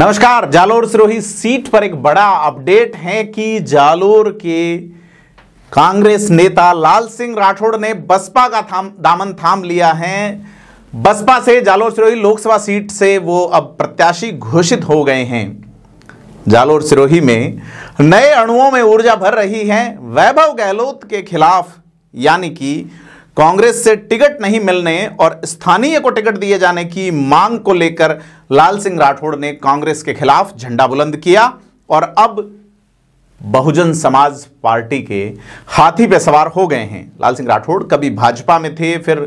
नमस्कार जालोर सिरोही सीट पर एक बड़ा अपडेट है कि जालोर के कांग्रेस नेता लाल सिंह राठौड़ ने बसपा का थाम दामन थाम लिया है बसपा से जालोर सिरोही लोकसभा सीट से वो अब प्रत्याशी घोषित हो गए हैं जालोर सिरोही में नए अणुओं में ऊर्जा भर रही है वैभव गहलोत के खिलाफ यानी कि कांग्रेस से टिकट नहीं मिलने और स्थानीय को टिकट दिए जाने की मांग को लेकर लाल सिंह राठौड़ ने कांग्रेस के खिलाफ झंडा बुलंद किया और अब बहुजन समाज पार्टी के हाथी पे सवार हो गए हैं लाल सिंह राठौड़ कभी भाजपा में थे फिर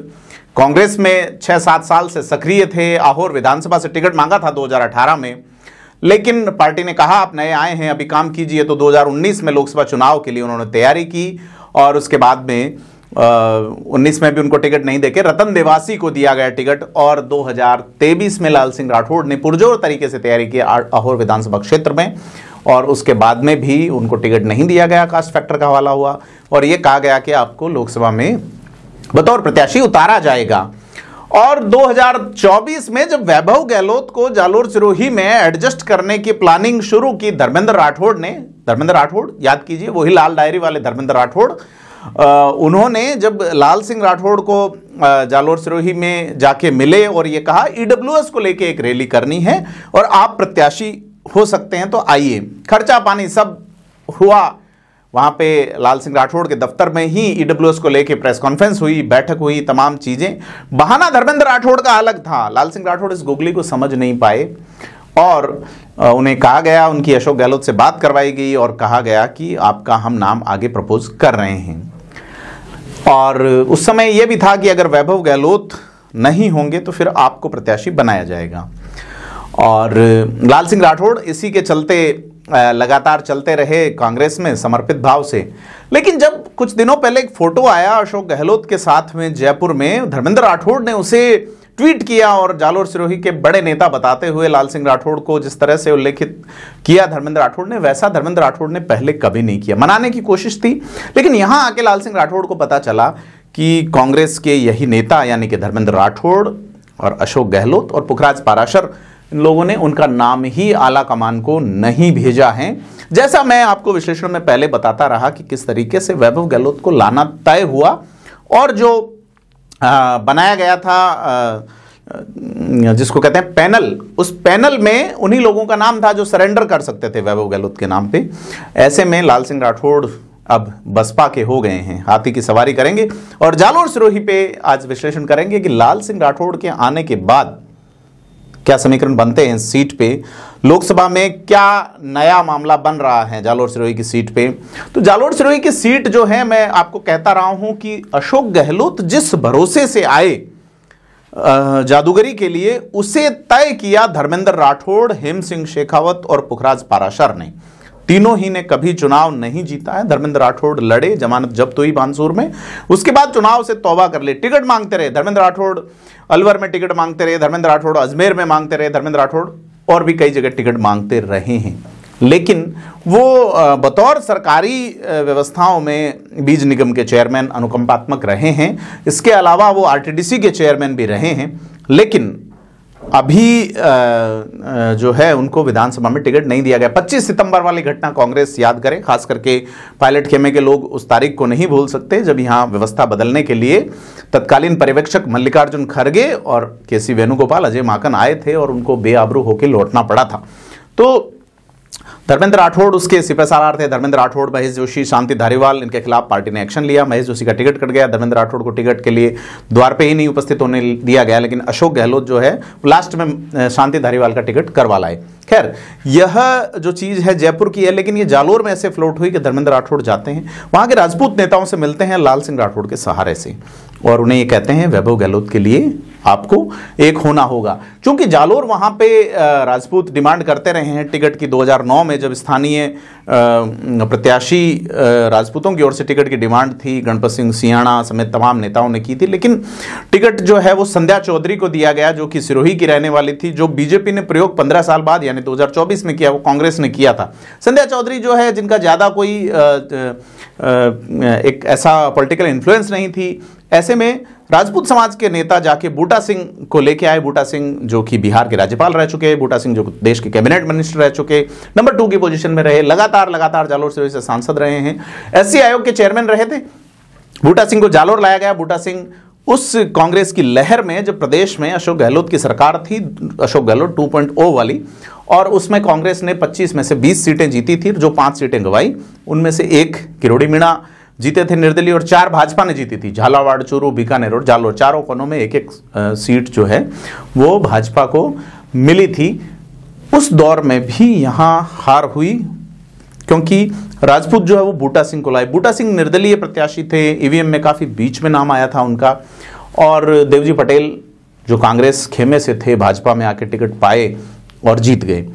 कांग्रेस में छह सात साल से सक्रिय थे आहोर विधानसभा से टिकट मांगा था 2018 में लेकिन पार्टी ने कहा आप नए आए हैं अभी काम कीजिए तो 2019 में लोकसभा चुनाव के लिए उन्होंने तैयारी की और उसके बाद में उन्नीस में भी उनको टिकट नहीं देके रतन देवासी को दिया गया टिकट और 2023 में लाल सिंह राठौड़ ने पुरजोर तरीके से तैयारी की अहोर विधानसभा क्षेत्र में और उसके बाद में भी उनको टिकट नहीं दिया गया कास्ट फैक्टर का हवाला हुआ और ये कहा गया कि आपको लोकसभा में बतौर प्रत्याशी उतारा जाएगा और 2024 में जब वैभव गहलोत को जालोर सिरोही में एडजस्ट करने की प्लानिंग शुरू की धर्मेंद्र राठौड़ ने धर्मेंद्र राठौड़ याद कीजिए वही लाल डायरी वाले धर्मेंद्र राठौड़ उन्होंने जब लाल सिंह राठौड़ को जालोर सिरोही में जाके मिले और ये कहा ईडब्ल्यू e को लेके एक रैली करनी है और आप प्रत्याशी हो सकते हैं तो आइए खर्चा पानी सब हुआ वहाँ पे लाल सिंह राठौड़ के दफ्तर में ही ई e को लेके प्रेस कॉन्फ्रेंस हुई बैठक हुई तमाम चीज़ें बहाना धर्मेंद्र राठौड़ का अलग था लाल सिंह राठौड़ इस गुगली को समझ नहीं पाए और उन्हें कहा गया उनकी अशोक गहलोत से बात करवाई गई और कहा गया कि आपका हम नाम आगे प्रपोज कर रहे हैं और उस समय यह भी था कि अगर वैभव गहलोत नहीं होंगे तो फिर आपको प्रत्याशी बनाया जाएगा और लाल सिंह राठौड़ इसी के चलते लगातार चलते रहे कांग्रेस में समर्पित भाव से लेकिन जब कुछ दिनों पहले एक फ़ोटो आया अशोक गहलोत के साथ में जयपुर में धर्मेंद्र राठौड़ ने उसे ट्वीट किया और जालोर सिरोही के बड़े नेता बताते हुए लाल सिंह राठौड़ को जिस तरह से उल्लेखित किया धर्मेंद्र राठौड़ ने वैसा धर्मेंद्र राठौड़ ने पहले कभी नहीं किया मनाने की कोशिश थी लेकिन यहां आके लाल सिंह राठौड़ को पता चला कि कांग्रेस के यही नेता यानी कि धर्मेंद्र राठौड़ और अशोक गहलोत और पुखराज पाराशर इन लोगों ने उनका नाम ही आला कमान को नहीं भेजा है जैसा मैं आपको विश्लेषण में पहले बताता रहा कि किस तरीके से वैभव गहलोत को लाना तय हुआ और जो बनाया गया था जिसको कहते हैं पैनल उस पैनल में उन्हीं लोगों का नाम था जो सरेंडर कर सकते थे वैभव गहलोत के नाम पे ऐसे में लाल सिंह राठौड़ अब बसपा के हो गए हैं हाथी की सवारी करेंगे और जालोर सिरोही पे आज विश्लेषण करेंगे कि लाल सिंह राठौड़ के आने के बाद क्या समीकरण बनते हैं सीट पे लोकसभा में क्या नया मामला बन रहा है जालोर सिरोही की सीट पे तो जालोर सिरोही की सीट जो है मैं आपको कहता रहा हूं कि अशोक गहलोत जिस भरोसे से आए जादूगरी के लिए उसे तय किया धर्मेंद्र राठौड़ हेम सिंह शेखावत और पुखराज पाराशर ने तीनों ही ने कभी चुनाव नहीं जीता है धर्मेंद्र राठौड़ लड़े जमानत जब्त हुई बानसूर में उसके बाद चुनाव से तौबा कर ले टिकट मांगते रहे धर्मेंद्र राठौड़ अलवर में टिकट मांगते रहे धर्मेंद्र राठौड़ अजमेर में मांगते रहे धर्मेंद्र राठौड़ और भी कई जगह टिकट मांगते रहे हैं लेकिन वो बतौर सरकारी व्यवस्थाओं में बीज निगम के चेयरमैन अनुकंपात्मक रहे हैं इसके अलावा वो आरटीडीसी के चेयरमैन भी रहे हैं लेकिन अभी जो है उनको विधानसभा में टिकट नहीं दिया गया 25 सितंबर वाली घटना कांग्रेस याद करे खास करके पायलट खेमे के लोग उस तारीख को नहीं भूल सकते जब यहाँ व्यवस्था बदलने के लिए तत्कालीन पर्यवेक्षक मल्लिकार्जुन खड़गे और के सी वेणुगोपाल अजय माकन आए थे और उनको बेआबरू होकर लौटना पड़ा था तो धर्मेंद्र राठौड़ उसके सिपहसालार थे धर्मेंद्र राठौड़ महेश जोशी शांति धारीवाल इनके खिलाफ पार्टी ने एक्शन लिया महेश जोशी का टिकट कट गया धर्मेंद्र राठौड़ को टिकट के लिए द्वार पे ही नहीं उपस्थित होने दिया गया लेकिन अशोक गहलोत जो है लास्ट में शांति धारीवाल का टिकट करवा लाए खैर यह जो चीज़ है जयपुर की है लेकिन ये जालोर में ऐसे फ्लोट हुई कि धर्मेंद्र राठौड़ जाते हैं वहां के राजपूत नेताओं से मिलते हैं लाल सिंह राठौड़ के सहारे से और उन्हें ये कहते हैं वैभव गहलोत के लिए आपको एक होना होगा क्योंकि जालोर वहां पे राजपूत डिमांड करते रहे हैं टिकट की 2009 में जब स्थानीय प्रत्याशी राजपूतों की ओर से टिकट की डिमांड थी गणपत सिंह सियाणा समेत तमाम नेताओं ने की थी लेकिन टिकट जो है वो संध्या चौधरी को दिया गया जो कि सिरोही की रहने वाली थी जो बीजेपी ने प्रयोग पंद्रह साल बाद यानी 2024 में किया वो कांग्रेस ने किया था संध्या चौधरी जो है जिनका ज़्यादा कोई आ, आ, एक ऐसा पॉलिटिकल इन्फ्लुएंस नहीं थी ऐसे में राजपूत समाज के नेता जाके बूटा सिंह को लेके आए बूटा सिंह जो कि बिहार के राज्यपाल रह चुके बूटा सिंह जो देश के कैबिनेट मिनिस्टर रह चुके नंबर टू की पोजीशन में रहे लगातार लगातार जालोर से, वैसे सांसद रहे हैं एस आयोग के चेयरमैन रहे थे बूटा सिंह को जालोर लाया गया बूटा सिंह उस कांग्रेस की लहर में जब प्रदेश में अशोक गहलोत की सरकार थी अशोक गहलोत 2.0 वाली और उसमें कांग्रेस ने 25 में से 20 सीटें जीती थी जो पांच सीटें गवाई उनमें से एक किरोड़ी मीणा जीते थे निर्दलीय और चार भाजपा ने जीती थी झालावाड़ चूरू बीकानेर और जालोर चारों कोनों में एक एक सीट जो है वो भाजपा को मिली थी उस दौर में भी यहां हार हुई क्योंकि राजपूत जो है वो बूटा सिंह को लाए बूटा सिंह निर्दलीय प्रत्याशी थे ईवीएम e में काफ़ी बीच में नाम आया था उनका और देवजी पटेल जो कांग्रेस खेमे से थे भाजपा में आके टिकट पाए और जीत गए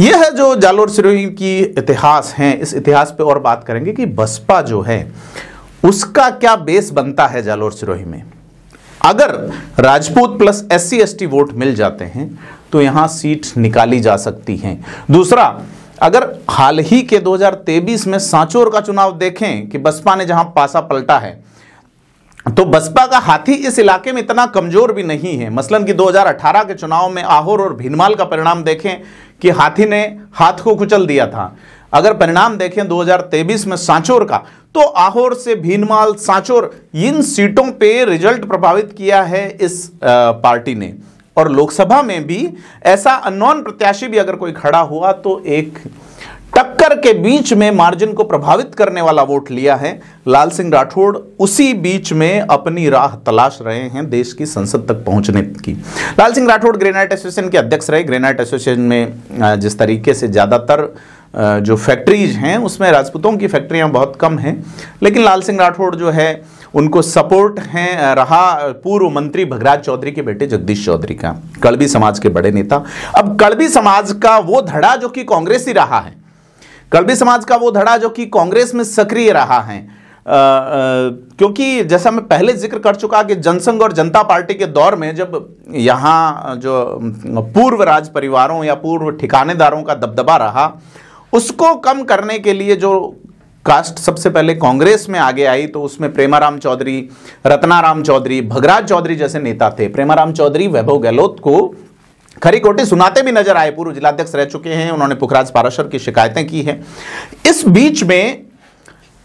ये है जो जालोर सिरोही की इतिहास है इस इतिहास पे और बात करेंगे कि बसपा जो है उसका क्या बेस बनता है जालोर सिरोही में अगर Rajput plus S C vote मिल जाते हैं तो यहां सीट निकाली जा सकती हैं दूसरा अगर हाल ही के 2023 में सांचोर का चुनाव देखें कि बसपा ने जहां पासा पलटा है तो बसपा का हाथी इस इलाके में इतना कमजोर भी नहीं है मसलन कि 2018 के चुनाव में आहोर और भीनमाल का परिणाम देखें कि हाथी ने हाथ को कुचल दिया था अगर परिणाम देखें 2023 में सांचोर का तो आहोर से भीनमाल सांचोर इन सीटों पे रिजल्ट प्रभावित किया है इस पार्टी ने और लोकसभा में भी ऐसा अननोन प्रत्याशी भी अगर कोई खड़ा हुआ तो एक टक्कर के बीच में मार्जिन को प्रभावित करने वाला वोट लिया है लाल सिंह राठौड़ उसी बीच में अपनी राह तलाश रहे हैं देश की संसद तक पहुंचने की लाल सिंह राठौड़ ग्रेनाइट एसोसिएशन के अध्यक्ष रहे ग्रेनाइट एसोसिएशन में जिस तरीके से ज़्यादातर जो फैक्ट्रीज हैं उसमें राजपूतों की फैक्ट्रियां बहुत कम हैं लेकिन लाल सिंह राठौड़ जो है उनको सपोर्ट हैं रहा पूर्व मंत्री भगराज चौधरी के बेटे जगदीश चौधरी का कड़बी समाज के बड़े नेता अब कड़बी समाज का वो धड़ा जो कि कांग्रेस ही रहा है कलबी समाज का वो धड़ा जो कि कांग्रेस में सक्रिय रहा है आ, आ, क्योंकि जैसा मैं पहले जिक्र कर चुका कि जनसंघ और जनता पार्टी के दौर में जब यहाँ जो पूर्व राज परिवारों या पूर्व ठिकानेदारों का दबदबा रहा उसको कम करने के लिए जो कास्ट सबसे पहले कांग्रेस में आगे आई तो उसमें प्रेमाराम चौधरी रत्नाराम चौधरी भगराज चौधरी जैसे नेता थे प्रेमाराम चौधरी वैभव गहलोत को खरी कोटी सुनाते भी नजर आए पूर्व जिलाध्यक्ष रह चुके हैं उन्होंने पुखराज पाराशर की शिकायतें की हैं इस बीच में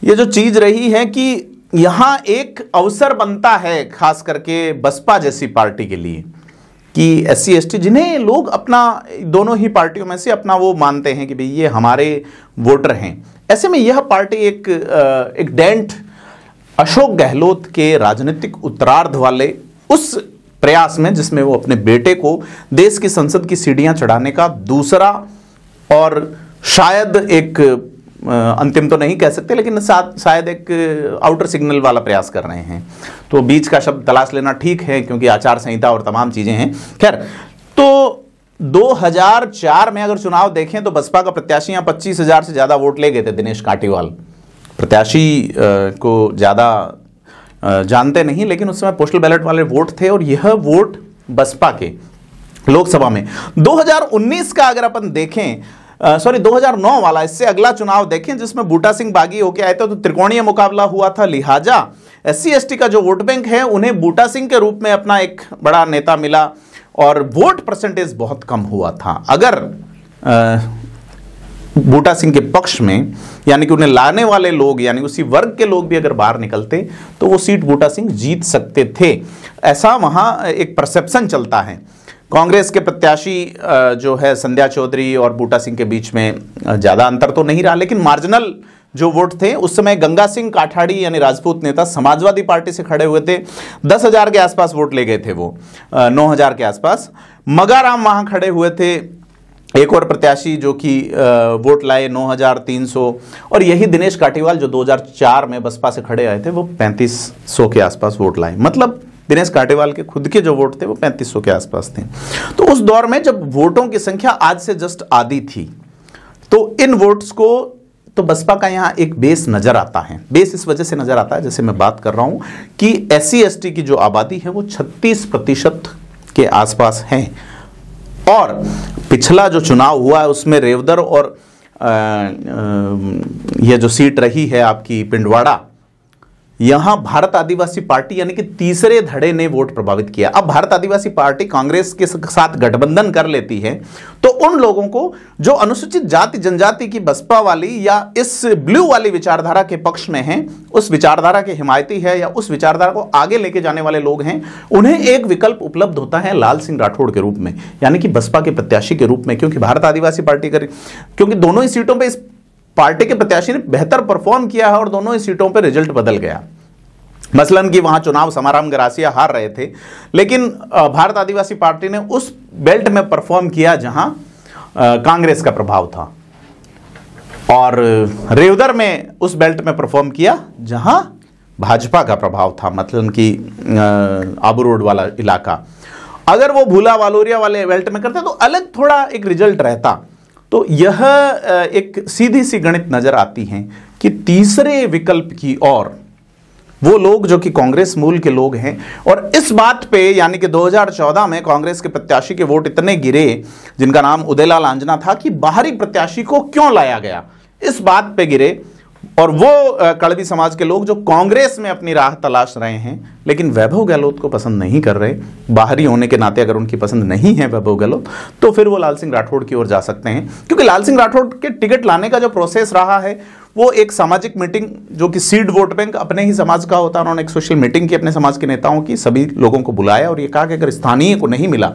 ये जो चीज रही है कि यहां एक अवसर बनता है खास करके बसपा जैसी पार्टी के लिए कि एस सी जिन्हें लोग अपना दोनों ही पार्टियों में से अपना वो मानते हैं कि भाई ये हमारे वोटर हैं ऐसे में यह पार्टी एक एक डेंट अशोक गहलोत के राजनीतिक उत्तरार्ध वाले उस प्रयास में जिसमें वो अपने बेटे को देश की संसद की सीढ़ियां चढ़ाने का दूसरा और शायद एक अंतिम तो नहीं कह सकते लेकिन शायद एक आउटर सिग्नल वाला प्रयास कर रहे हैं तो बीच का शब्द तलाश लेना ठीक है क्योंकि आचार संहिता और तमाम चीज़ें हैं खैर तो 2004 में अगर चुनाव देखें तो बसपा का प्रत्याशी यहाँ पच्चीस हजार से ज़्यादा वोट ले गए थे दिनेश काटीवाल प्रत्याशी को ज़्यादा जानते नहीं लेकिन उस समय पोस्टल बैलेट वाले वोट थे और यह वोट बसपा के लोकसभा में 2019 का अगर अपन देखें सॉरी 2009 वाला इससे अगला चुनाव देखें जिसमें बूटा सिंह बागी होके आए थे तो त्रिकोणीय मुकाबला हुआ था लिहाजा एस सी का जो वोट बैंक है उन्हें बूटा सिंह के रूप में अपना एक बड़ा नेता मिला और वोट परसेंटेज बहुत कम हुआ था अगर बूटा सिंह के पक्ष में यानी कि उन्हें लाने वाले लोग यानी उसी वर्ग के लोग भी अगर बाहर निकलते तो वो सीट बूटा सिंह जीत सकते थे ऐसा वहाँ एक परसेप्शन चलता है कांग्रेस के प्रत्याशी जो है संध्या चौधरी और बूटा सिंह के बीच में ज़्यादा अंतर तो नहीं रहा लेकिन मार्जिनल जो वोट थे उस समय गंगा सिंह काठाड़ी यानी राजपूत नेता समाजवादी पार्टी से खड़े हुए थे दस हज़ार के आसपास वोट ले गए थे वो नौ हज़ार के आसपास मगाराम वहाँ खड़े हुए थे एक और प्रत्याशी जो कि वोट लाए 9,300 और यही दिनेश काटीवाल जो 2004 में बसपा से खड़े आए थे वो 3500 के आसपास वोट लाए मतलब दिनेश काटेवाल के खुद के जो वोट थे वो 3500 के आसपास थे तो उस दौर में जब वोटों की संख्या आज से जस्ट आधी थी तो इन वोट्स को तो बसपा का यहाँ एक बेस नज़र आता है बेस इस वजह से नज़र आता है जैसे मैं बात कर रहा हूं कि एस सी की जो आबादी है वो छत्तीस प्रतिशत के आसपास हैं और पिछला जो चुनाव हुआ है उसमें रेवदर और यह जो सीट रही है आपकी पिंडवाड़ा यहां भारत आदिवासी पार्टी यानी कि तीसरे धड़े ने वोट प्रभावित किया अब भारत आदिवासी पार्टी कांग्रेस के साथ गठबंधन कर लेती है तो उन लोगों को जो अनुसूचित जाति जनजाति की बसपा वाली या इस ब्लू वाली विचारधारा के पक्ष में हैं उस विचारधारा के हिमायती है या उस विचारधारा को आगे लेके जाने वाले लोग हैं उन्हें एक विकल्प उपलब्ध होता है लाल सिंह राठौड़ के रूप में यानी कि बसपा के प्रत्याशी के रूप में क्योंकि भारत आदिवासी पार्टी कर क्योंकि दोनों ही सीटों पर इस पार्टी के प्रत्याशी ने बेहतर परफॉर्म किया है और दोनों ही सीटों पर रिजल्ट बदल गया मसलन कि वहां चुनाव समाराम गरासिया हार रहे थे लेकिन भारत आदिवासी पार्टी ने उस बेल्ट में परफॉर्म किया जहां कांग्रेस का प्रभाव था और रेवदर में उस बेल्ट में परफॉर्म किया जहां भाजपा का प्रभाव था मतलब कि आबू रोड वाला इलाका अगर वो भूला वालोरिया वाले बेल्ट में करते तो अलग थोड़ा एक रिजल्ट रहता तो यह एक सीधी सी गणित नज़र आती है कि तीसरे विकल्प की ओर वो लोग जो कि कांग्रेस मूल के लोग हैं और इस बात पे यानी कि 2014 में कांग्रेस के प्रत्याशी के वोट इतने गिरे जिनका नाम उदयलाल आंजना था कि बाहरी प्रत्याशी को क्यों लाया गया इस बात पे गिरे और वो कड़वी समाज के लोग जो कांग्रेस में अपनी राह तलाश रहे हैं लेकिन वैभव गहलोत को पसंद नहीं कर रहे बाहरी होने के नाते अगर उनकी पसंद नहीं है वैभव गहलोत तो फिर वो लाल सिंह राठौड़ की ओर जा सकते हैं क्योंकि लाल सिंह राठौड़ के टिकट लाने का जो प्रोसेस रहा है वो एक सामाजिक मीटिंग जो कि सीड वोट बैंक अपने ही समाज का होता है उन्होंने एक सोशल मीटिंग की अपने समाज के नेताओं की सभी लोगों को बुलाया और ये कहा कि अगर स्थानीय को नहीं मिला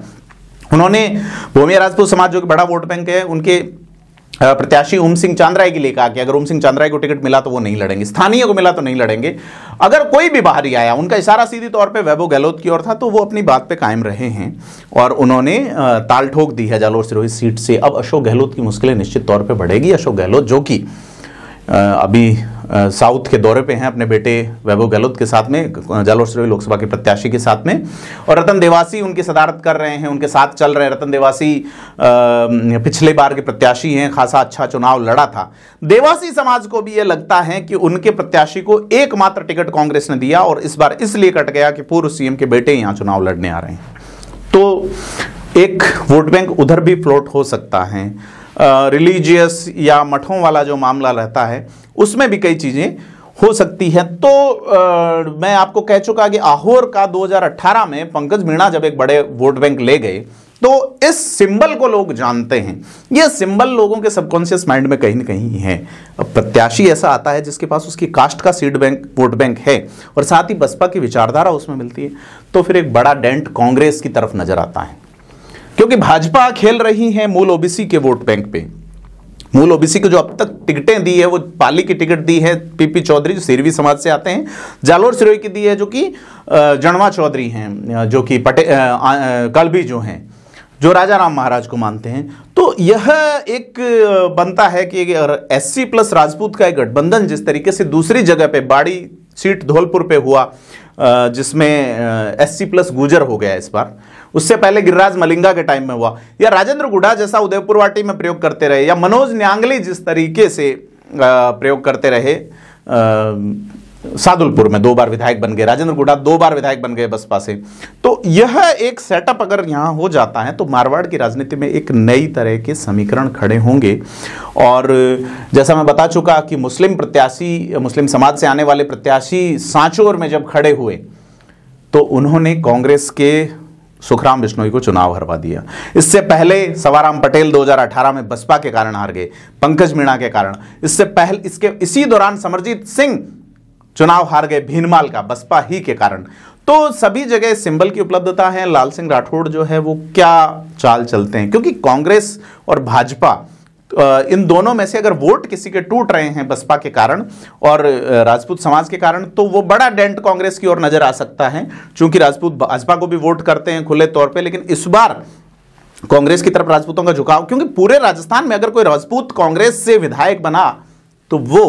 उन्होंने भूमिया राजपूत समाज जो कि बड़ा वोट बैंक है उनके प्रत्याशी ओम सिंह चांद्राय के लिए कहा कि अगर ओम सिंह चांद्राय को टिकट मिला तो वो नहीं लड़ेंगे स्थानीय को मिला तो नहीं लड़ेंगे अगर कोई भी बाहरी आया उनका इशारा सीधी तौर पे वैभव गहलोत की ओर था तो वो अपनी बात पे कायम रहे हैं और उन्होंने ताल ठोक दी है जालोर सिरोही सीट से अब अशोक गहलोत की मुश्किलें निश्चित तौर पर बढ़ेगी अशोक गहलोत जो कि अभी साउथ के दौरे पे हैं अपने बेटे वैभव गहलोत के साथ में जालोर सरोही लोकसभा के प्रत्याशी के साथ में और रतन देवासी उनकी सदारत कर रहे हैं उनके साथ चल रहे हैं रतन देवासी पिछले बार के प्रत्याशी हैं खासा अच्छा चुनाव लड़ा था देवासी समाज को भी ये लगता है कि उनके प्रत्याशी को एकमात्र टिकट कांग्रेस ने दिया और इस बार इसलिए कट गया कि पूर्व सीएम के बेटे यहाँ चुनाव लड़ने आ रहे हैं तो एक वोट बैंक उधर भी फ्लोट हो सकता है रिलीजियस या मठों वाला जो मामला रहता है उसमें भी कई चीज़ें हो सकती है तो आ, मैं आपको कह चुका कि आहोर का 2018 में पंकज मीणा जब एक बड़े वोट बैंक ले गए तो इस सिंबल को लोग जानते हैं ये सिंबल लोगों के सबकॉन्शियस माइंड में कहीं ना कहीं है प्रत्याशी ऐसा आता है जिसके पास उसकी कास्ट का सीट बैंक वोट बैंक है और साथ ही बसपा की विचारधारा उसमें मिलती है तो फिर एक बड़ा डेंट कांग्रेस की तरफ नजर आता है क्योंकि भाजपा खेल रही है मूल ओबीसी के वोट बैंक पे मूल ओबीसी को जो अब तक टिकटें दी है वो पाली की टिकट दी है पीपी चौधरी जो सिरवी समाज से आते हैं जालोर सिरोही की दी है जो कि जणवा चौधरी हैं जो कि पटे कलबी जो हैं जो राजा राम महाराज को मानते हैं तो यह एक बनता है कि एस सी प्लस राजपूत का एक गठबंधन जिस तरीके से दूसरी जगह पे बाड़ी सीट धौलपुर पे हुआ जिसमें एस सी प्लस गुजर हो गया इस बार उससे पहले गिरिराज मलिंगा के टाइम में हुआ या राजेंद्र गुडा जैसा उदयपुर वाटी में प्रयोग करते रहे या मनोज न्यांगली जिस तरीके से प्रयोग करते रहे सादुलपुर में दो बार विधायक बन गए राजेंद्र गुडा दो बार विधायक बन गए बसपा से तो यह एक सेटअप अगर यहां हो जाता है तो मारवाड़ की राजनीति में एक नई तरह के समीकरण खड़े होंगे और जैसा मैं बता चुका कि मुस्लिम प्रत्याशी मुस्लिम समाज से आने वाले प्रत्याशी सांचोर में जब खड़े हुए तो उन्होंने कांग्रेस के सुखराम बिश्नोई को चुनाव हरवा दिया इससे पहले सवाराम पटेल 2018 में बसपा के कारण हार गए पंकज मीणा के कारण इससे पहले इसके इसी दौरान समरजीत सिंह चुनाव हार गए भीनमाल का बसपा ही के कारण तो सभी जगह सिंबल की उपलब्धता है लाल सिंह राठौड़ जो है वो क्या चाल चलते हैं क्योंकि कांग्रेस और भाजपा इन दोनों में से अगर वोट किसी के टूट रहे हैं बसपा के कारण और राजपूत समाज के कारण तो वो बड़ा डेंट कांग्रेस की ओर नजर आ सकता है चूंकि राजपूत भाजपा को भी वोट करते हैं खुले तौर पर लेकिन इस बार कांग्रेस की तरफ राजपूतों का झुकाव क्योंकि पूरे राजस्थान में अगर कोई राजपूत कांग्रेस से विधायक बना तो वो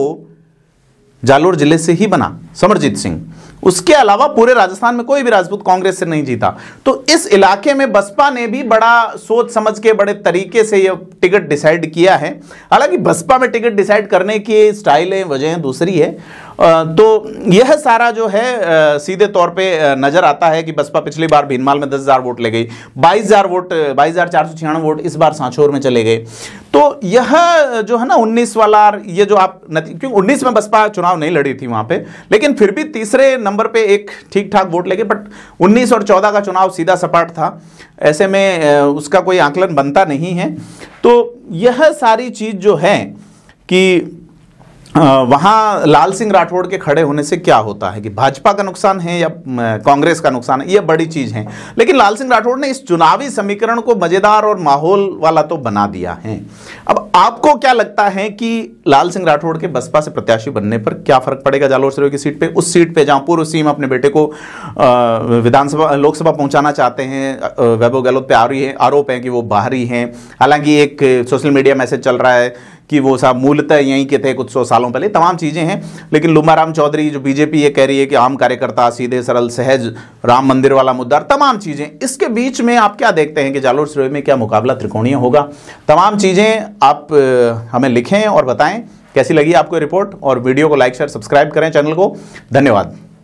जालोर जिले से ही बना समरजीत सिंह उसके अलावा पूरे राजस्थान में कोई भी राजपूत कांग्रेस से नहीं जीता तो इस इलाके में बसपा ने भी बड़ा सोच समझ के बड़े तरीके से यह टिकट डिसाइड किया है हालांकि बसपा में टिकट डिसाइड करने की स्टाइल है वजह दूसरी है तो यह सारा जो है सीधे तौर पे नजर आता है कि बसपा पिछली बार भीनमाल में दस हजार वोट ले गई बाईस हजार वोट बाईस हजार चार सौ छियानवे वोट इस बार सांचौर में चले गए तो यह जो है ना उन्नीस वाला ये जो आप क्योंकि उन्नीस में बसपा चुनाव नहीं लड़ी थी वहां पे लेकिन फिर भी तीसरे नंबर पे एक ठीक ठाक वोट लेके बट उन्नीस और चौदह का चुनाव सीधा सपाट था ऐसे में उसका कोई आंकलन बनता नहीं है तो यह सारी चीज जो है कि वहाँ लाल सिंह राठौड़ के खड़े होने से क्या होता है कि भाजपा का नुकसान है या कांग्रेस का नुकसान है ये बड़ी चीज़ है लेकिन लाल सिंह राठौड़ ने इस चुनावी समीकरण को मज़ेदार और माहौल वाला तो बना दिया है अब आपको क्या लगता है कि लाल सिंह राठौड़ के बसपा से प्रत्याशी बनने पर क्या फर्क पड़ेगा जालोर सरोही की सीट पर उस सीट पर जहाँ पूर्व सीम अपने बेटे को विधानसभा लोकसभा पहुंचाना चाहते हैं वैभव गहलोत पे रही है आरोप है कि वो बाहरी हैं हालांकि एक सोशल मीडिया मैसेज चल रहा है कि वो साहब मूलतः यहीं के थे कुछ सौ सालों पहले तमाम चीज़ें हैं लेकिन राम चौधरी जो बीजेपी ये कह रही है कि आम कार्यकर्ता सीधे सरल सहज राम मंदिर वाला मुद्दा तमाम चीज़ें इसके बीच में आप क्या देखते हैं कि जालोर सिरोही में क्या मुकाबला त्रिकोणीय होगा तमाम चीज़ें आप हमें लिखें और बताएं कैसी लगी आपको रिपोर्ट और वीडियो को लाइक शेयर सब्सक्राइब करें चैनल को धन्यवाद